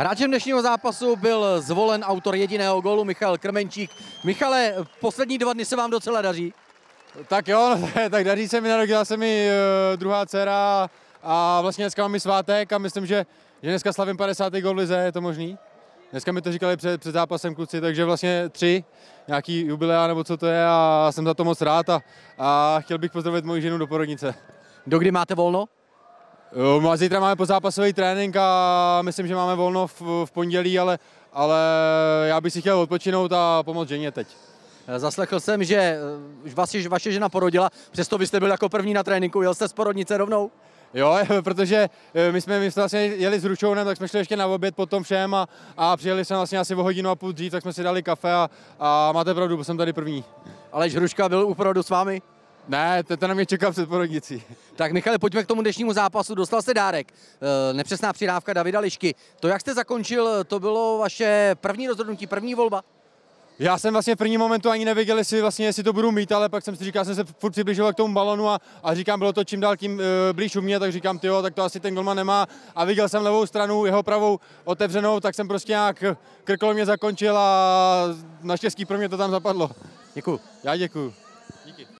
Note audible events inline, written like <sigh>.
Hráčem dnešního zápasu byl zvolen autor jediného gólu Michal Krmenčík. Michale, poslední dva dny se vám docela daří. Tak jo, no, <laughs> tak daří se mi, narodila se mi eh, druhá dcera a vlastně dneska mám i svátek a myslím, že, že dneska slavím 50. gol lize, je to možný? Dneska mi to říkali před, před zápasem kluci, takže vlastně tři, nějaký jubilea nebo co to je a jsem za to moc rád a, a chtěl bych pozdravit moji ženu do porodnice. Dokdy máte volno? Jo, no a zítra máme pozápasový trénink a myslím, že máme volno v, v pondělí, ale, ale já bych si chtěl odpočinout a pomoct ženě teď. Zaslechl jsem, že eh, vaši, vaše žena porodila, přesto vy jste byl jako první na tréninku, jel jste z porodnice rovnou? Jo, <laughs> protože eh, my jsme, my jsme vlastně jeli s Ručounem, tak jsme šli ještě na oběd po tom všem a, a přijeli jsme vlastně asi o hodinu a půl dřív, tak jsme si dali kafe a, a máte pravdu, byl jsem tady první. Alež Hruška byl u porodu s vámi? Ne, to, to na mě čeká před porodnicí. Tak Michale, pojďme k tomu dnešnímu zápasu. Dostal jste dárek. E, nepřesná přidávka Davida Lišky. To, jak jste zakončil, to bylo vaše první rozhodnutí, první volba? Já jsem vlastně v první momentu ani nevěděl, jestli, vlastně, jestli to budu mít, ale pak jsem si říkal, jsem se furt přibližoval k tomu balonu a, a říkám, bylo to čím dál tím e, blíž u mě, tak říkám, ty tak to asi ten golman nemá. A viděl jsem levou stranu, jeho pravou otevřenou, tak jsem prostě nějak krklo mě zakončil a naštěstí pro mě to tam zapadlo. Děkuji. Já děkuji. Díky.